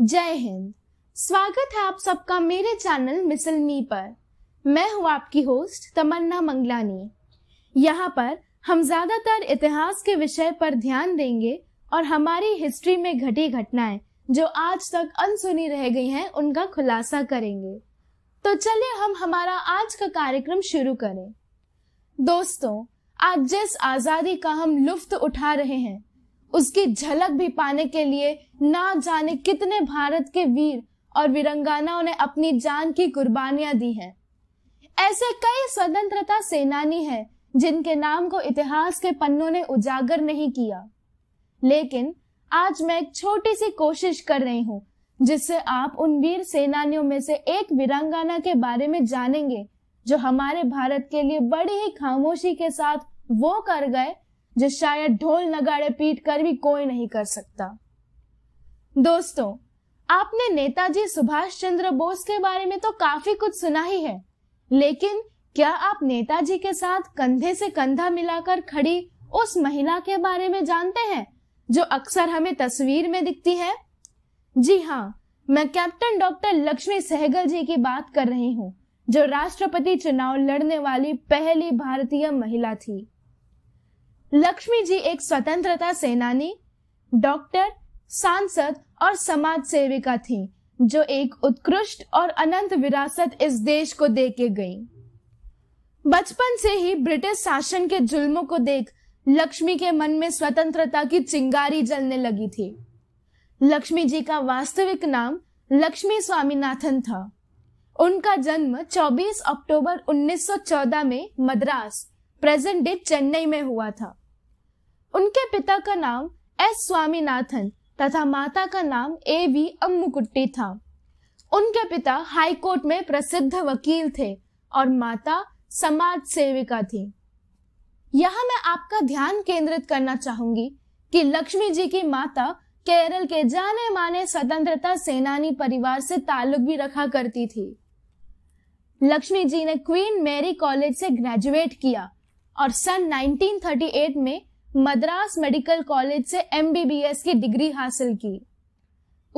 जय हिंद स्वागत है आप सबका मेरे चैनल मिसल मी पर मैं हूं आपकी होस्ट तमन्ना मंगलानी यहाँ पर हम ज्यादातर इतिहास के विषय पर ध्यान देंगे और हमारी हिस्ट्री में घटी घटनाएं जो आज तक अनसुनी रह गई हैं उनका खुलासा करेंगे तो चलिए हम हमारा आज का कार्यक्रम शुरू करें दोस्तों आज जिस आजादी का हम लुफ्त उठा रहे हैं उसकी झलक भी पाने के लिए ना जाने कितने भारत के वीर और वीरंगानाओं ने अपनी जान की कुर्बानियां दी हैं ऐसे कई स्वतंत्रता सेनानी हैं जिनके नाम को इतिहास के पन्नों ने उजागर नहीं किया लेकिन आज मैं एक छोटी सी कोशिश कर रही हूँ जिससे आप उन वीर सेनानियों में से एक वीरंगाना के बारे में जानेंगे जो हमारे भारत के लिए बड़ी ही खामोशी के साथ वो कर गए जो शायद ढोल नगाड़े पीट कर भी कोई नहीं कर सकता दोस्तों आपने नेताजी सुभाष चंद्र बोस के बारे में तो काफी कुछ सुना ही है लेकिन क्या आप नेताजी के साथ कंधे से कंधा मिलाकर खड़ी उस महिला के बारे में जानते हैं जो अक्सर हमें तस्वीर में दिखती है जी हाँ मैं कैप्टन डॉक्टर लक्ष्मी सहगल जी की बात कर रही हूँ जो राष्ट्रपति चुनाव लड़ने वाली पहली भारतीय महिला थी लक्ष्मी जी एक स्वतंत्रता सेनानी डॉक्टर सांसद और समाज सेविका थी जो एक उत्कृष्ट और अनंत विरासत इस देश को दे के गई बचपन से ही ब्रिटिश शासन के जुल्मों को देख लक्ष्मी के मन में स्वतंत्रता की चिंगारी जलने लगी थी लक्ष्मी जी का वास्तविक नाम लक्ष्मी स्वामीनाथन था उनका जन्म 24 अक्टूबर 1914 में मद्रास प्रेजेंट डे चेन्नई में हुआ था उनके पिता का नाम एस स्वामीनाथन तथा माता का नाम ए वी अम्मुकुट्टी था उनके पिता हाई कोर्ट में प्रसिद्ध वकील थे और माता समाज सेविका थी यहाँ मैं आपका ध्यान केंद्रित करना चाहूंगी कि लक्ष्मी जी की माता केरल के जाने माने स्वतंत्रता सेनानी परिवार से ताल्लुक भी रखा करती थी लक्ष्मी जी ने क्वीन मैरी कॉलेज से ग्रेजुएट किया और सन 1938 में मद्रास मेडिकल कॉलेज से एमबीबीएस की डिग्री हासिल की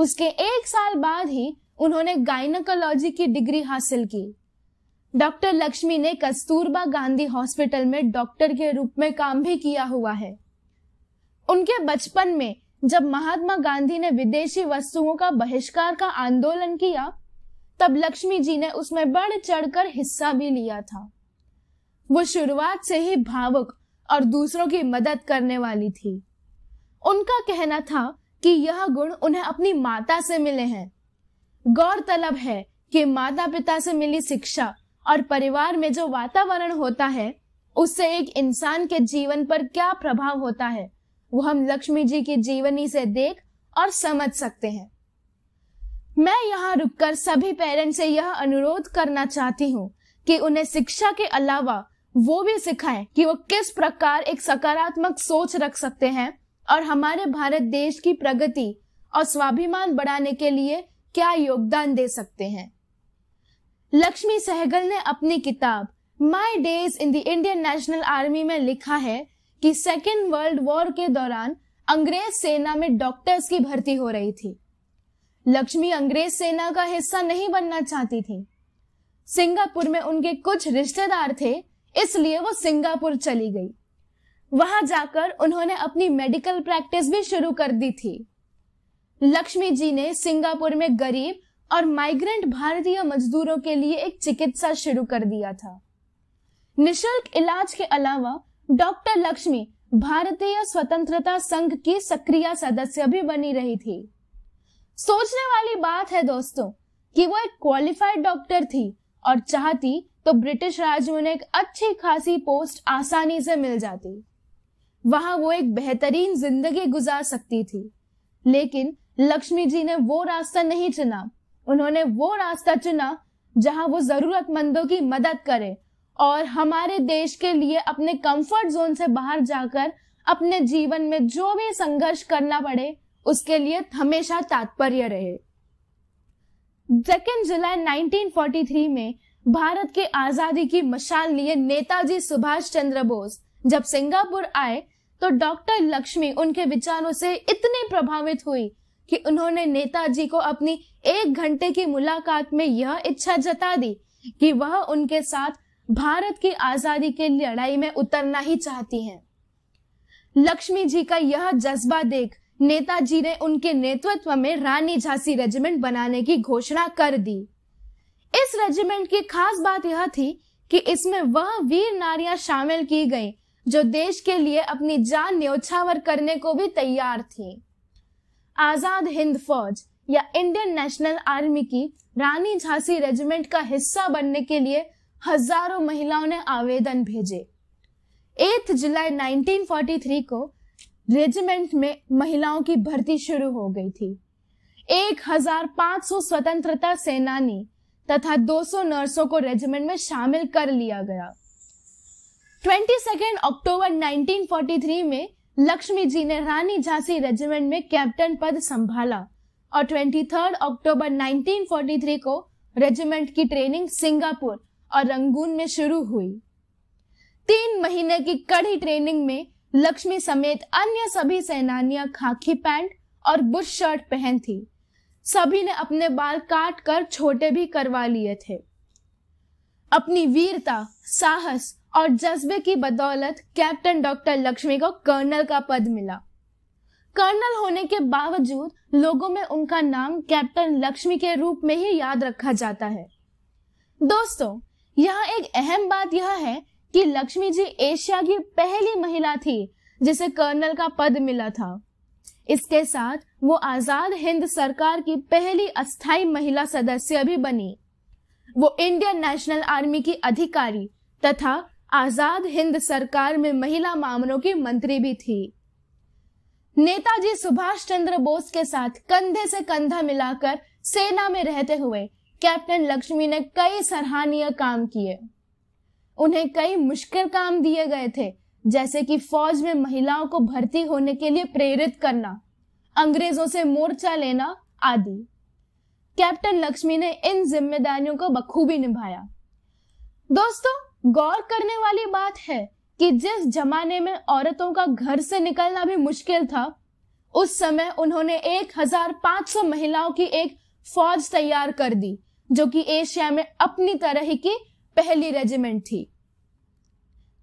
उसके एक साल बाद ही उन्होंने गायनकोलॉजी की डिग्री हासिल की डॉक्टर लक्ष्मी ने कस्तूरबा गांधी हॉस्पिटल में डॉक्टर के रूप में काम भी किया हुआ है उनके बचपन में जब महात्मा गांधी ने विदेशी वस्तुओं का बहिष्कार का आंदोलन किया तब लक्ष्मी जी ने उसमें बढ़ चढ़कर हिस्सा भी लिया था वो शुरुआत से ही भावुक और दूसरों की मदद करने वाली थी उनका कहना था कि यह गुण उन्हें अपनी माता से मिले हैं गौरतलब है कि माता पिता से मिली शिक्षा और परिवार में जो वातावरण होता है उससे एक इंसान के जीवन पर क्या प्रभाव होता है वो हम लक्ष्मी जी की जीवनी से देख और समझ सकते हैं मैं यहाँ रुककर सभी पेरेंट्स से यह अनुरोध करना चाहती हूँ कि उन्हें शिक्षा के अलावा वो भी सिखाएं कि वो किस प्रकार एक सकारात्मक सोच रख सकते हैं और हमारे भारत देश की प्रगति और स्वाभिमान बढ़ाने के लिए क्या योगदान दे सकते हैं लक्ष्मी सहगल ने अपनी किताब My Days in the Indian National Army में लिखा है कि सेकेंड वर्ल्ड वॉर के दौरान अंग्रेज सेना में डॉक्टर्स की भर्ती हो रही थी लक्ष्मी अंग्रेज सेना का हिस्सा नहीं बनना चाहती थी सिंगापुर में उनके कुछ रिश्तेदार थे इसलिए वो सिंगापुर चली गई वहां जाकर उन्होंने अपनी मेडिकल प्रैक्टिस भी शुरू कर दी थी लक्ष्मी जी ने सिंगापुर में गरीब और माइग्रेंट भारतीय मजदूरों के लिए एक चिकित्सा शुरू कर दिया था निशुल्क इलाज के अलावा डॉक्टर लक्ष्मी भारतीय स्वतंत्रता संघ की सक्रिय सदस्य भी बनी रही थी सोचने वाली बात है दोस्तों कि वो एक क्वालिफाइड डॉक्टर थी और चाहती तो ब्रिटिश राज में उन्हें एक अच्छी खासी पोस्ट आसानी से मिल जाती वहां वो एक बेहतरीन जिंदगी गुजार सकती थी लेकिन लक्ष्मी जी ने वो रास्ता नहीं चुना उन्होंने वो रास्ता चुना जहां वो जरूरतमंदों की मदद करे और हमारे देश के लिए अपने कंफर्ट जोन से बाहर जाकर अपने जीवन में जो भी संघर्ष करना पड़े उसके लिए हमेशा तात्पर्य रहे सेकेंड जुलाई 1943 में भारत के आजादी की मशाल लिए नेताजी सुभाष चंद्र बोस जब सिंगापुर आए तो डॉक्टर लक्ष्मी उनके विचारों से इतनी प्रभावित हुई कि उन्होंने नेताजी को अपनी एक घंटे की मुलाकात में यह इच्छा जता दी कि वह उनके साथ भारत की आजादी के लड़ाई में उतरना ही चाहती हैं। लक्ष्मी जी का यह जज्बा देख नेताजी ने उनके नेतृत्व में रानी झांसी रेजिमेंट बनाने की घोषणा कर दी इस रेजिमेंट की खास बात यह थी कि इसमें वह वीर नारियां शामिल की गईं जो देश के लिए अपनी जान न्योछावर करने को भी तैयार थी आजाद हिंद फौज या इंडियन नेशनल आर्मी की रानी झांसी रेजिमेंट का हिस्सा बनने के लिए हजारों महिलाओं ने आवेदन भेजे 8 जुलाई 1943 को रेजिमेंट में महिलाओं की भर्ती शुरू हो गई थी 1500 स्वतंत्रता सेनानी तथा 200 नर्सों को रेजिमेंट में शामिल कर लिया गया 22 अक्टूबर 1943 में लक्ष्मी जी ने रानी झांसी रेजिमेंट में कैप्टन पद संभाला और 23 अक्टूबर 1943 को रेजिमेंट की ट्रेनिंग सिंगापुर और रंगून में शुरू हुई तीन महीने की कड़ी ट्रेनिंग में लक्ष्मी समेत अन्य सभी सेनानियां खाकी पैंट और बुश शर्ट पहन थी सभी ने अपने बाल काट कर छोटे भी करवा लिए थे अपनी वीरता साहस और जज्बे की बदौलत कैप्टन डॉक्टर लक्ष्मी को कर्नल का पद मिला कर्नल होने के बावजूद लोगों में उनका नाम कैप्टन लक्ष्मी के रूप में ही याद रखा जाता है दोस्तों यहाँ एक अहम बात यह है कि लक्ष्मी जी एशिया की पहली महिला थी जिसे कर्नल का पद मिला था इसके साथ वो आजाद हिंद सरकार की पहली अस्थाई महिला सदस्य भी बनी वो इंडियन नेशनल आर्मी की अधिकारी तथा आजाद हिंद सरकार में महिला मामलों की मंत्री भी थी नेताजी सुभाष चंद्र बोस के साथ कंधे से कंधा मिलाकर सेना में रहते हुए कैप्टन लक्ष्मी ने कई सराहनीय काम किए उन्हें कई मुश्किल काम दिए गए थे जैसे कि फौज में महिलाओं को भर्ती होने के लिए प्रेरित करना अंग्रेजों से मोर्चा लेना आदि कैप्टन लक्ष्मी ने इन जिम्मेदारियों को बखूबी निभाया दोस्तों गौर करने वाली बात है कि जिस जमाने में औरतों का घर से निकलना भी मुश्किल था उस समय उन्होंने 1500 महिलाओं की एक फौज तैयार कर दी जो कि एशिया में अपनी तरह की पहली रेजिमेंट थी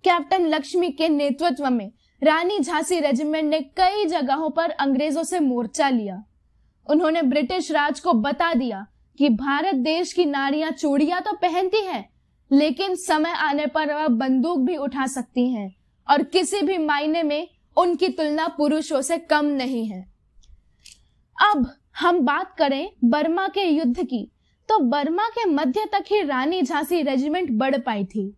कैप्टन लक्ष्मी के नेतृत्व में रानी झांसी रेजिमेंट ने कई जगहों पर अंग्रेजों से मोर्चा लिया उन्होंने ब्रिटिश राज को बता दिया कि भारत देश की नारियां चूड़िया तो पहनती हैं लेकिन समय आने पर वह बंदूक भी उठा सकती हैं और किसी भी मायने में उनकी तुलना पुरुषों से कम नहीं है अब हम बात करें बर्मा के युद्ध की तो बर्मा के मध्य तक ही रानी झांसी रेजिमेंट बढ़ पाई थी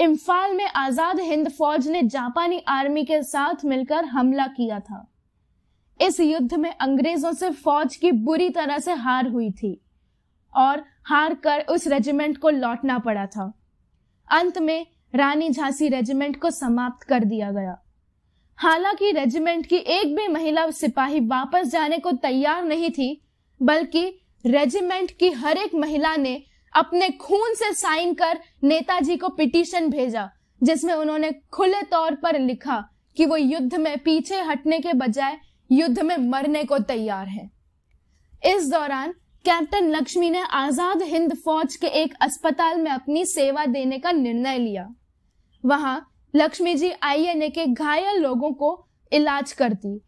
इम्फाल में आजाद हिंद फौज ने जापानी आर्मी के साथ मिलकर हमला किया था इस युद्ध में अंग्रेजों से फौज की बुरी तरह से हार हुई थी और हार कर उस रेजिमेंट को लौटना पड़ा था अंत में रानी झांसी रेजिमेंट को समाप्त कर दिया गया हालांकि रेजिमेंट की एक भी महिला सिपाही वापस जाने को तैयार नहीं थी बल्कि रेजिमेंट की हर एक महिला ने अपने खून से साइन कर नेताजी को पिटीशन भेजा जिसमें उन्होंने खुले तौर पर लिखा कि वो युद्ध में पीछे हटने के बजाय युद्ध में मरने को तैयार है इस दौरान कैप्टन लक्ष्मी ने आजाद हिंद फौज के एक अस्पताल में अपनी सेवा देने का निर्णय लिया वहां लक्ष्मी जी आईएनए के घायल लोगों को इलाज करती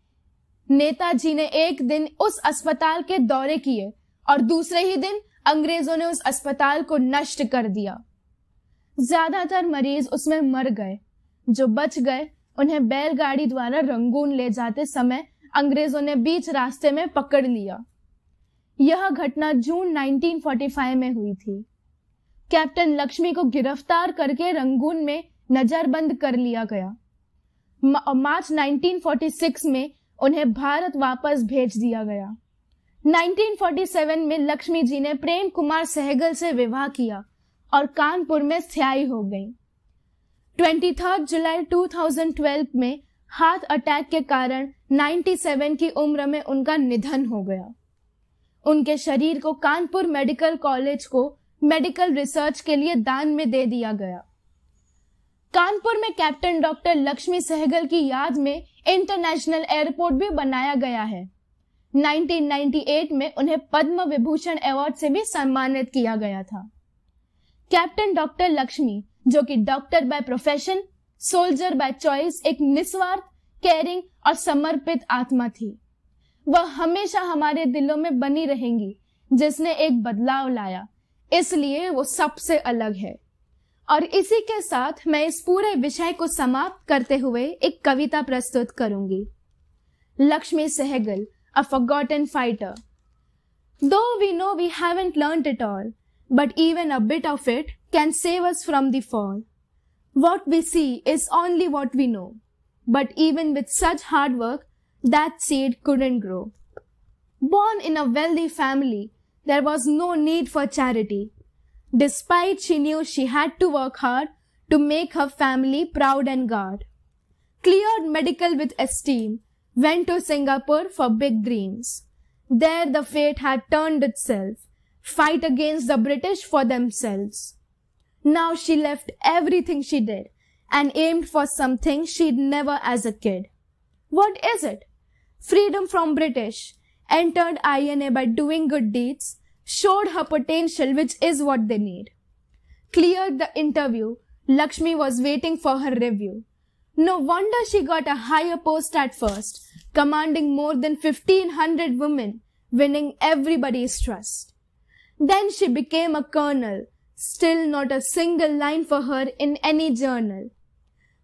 नेताजी ने एक दिन उस अस्पताल के दौरे किए और दूसरे ही दिन अंग्रेजों ने उस अस्पताल को नष्ट कर दिया ज्यादातर मरीज उसमें मर गए जो बच गए उन्हें बैलगाड़ी द्वारा रंगून ले जाते समय अंग्रेजों ने बीच रास्ते में पकड़ लिया यह घटना जून 1945 में हुई थी कैप्टन लक्ष्मी को गिरफ्तार करके रंगून में नजरबंद कर लिया गया मार्च 1946 में उन्हें भारत वापस भेज दिया गया 1947 में लक्ष्मी जी ने प्रेम कुमार सहगल से विवाह किया और कानपुर में स्थायी हो गई 23 जुलाई 2012 में हार्ट अटैक के कारण 97 की उम्र में उनका निधन हो गया उनके शरीर को कानपुर मेडिकल कॉलेज को मेडिकल रिसर्च के लिए दान में दे दिया गया कानपुर में कैप्टन डॉक्टर लक्ष्मी सहगल की याद में इंटरनेशनल एयरपोर्ट भी बनाया गया है 1998 में उन्हें पद्म विभूषण अवार्ड से भी सम्मानित किया गया था कैप्टन डॉक्टर लक्ष्मी जो कि doctor by profession soldier by choice एक निस्वार्थ केयरिंग और समर्पित आत्मा थी वह हमेशा हमारे दिलों में बनी रहेंगी जिसने एक बदलाव लाया इसलिए वो सबसे अलग है और इसी के साथ मैं इस पूरे विषय को समाप्त करते हुए एक कविता प्रस्तुत करूंगी Lakshmi Sehgal a forgotten fighter. Though we know we haven't learnt it all, but even a bit of it can save us from the fall. What we see is only what we know, but even with such hard work, that seed couldn't grow. Born in a wealthy family, there was no need for charity. Despite she knew she had to work hard to make her family proud and guard. Cleared medical with esteem, went to Singapore for big dreams. There the fate had turned itself, fight against the British for themselves. Now she left everything she did and aimed for something she'd never as a kid. What is it? Freedom from British, entered INA by doing good deeds, showed her potential which is what they need. Cleared the interview, Lakshmi was waiting for her review. No wonder she got a higher post at first, commanding more than 1500 women, winning everybody's trust. Then she became a colonel, still not a single line for her in any journal.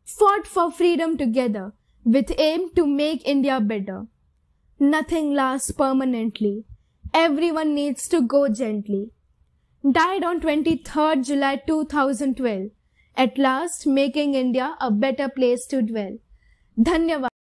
Fought for freedom together, with aim to make India better. Nothing lasts permanently. Everyone needs to go gently. Died on 23rd July 2012 at last making India a better place to dwell. Dhanyavad.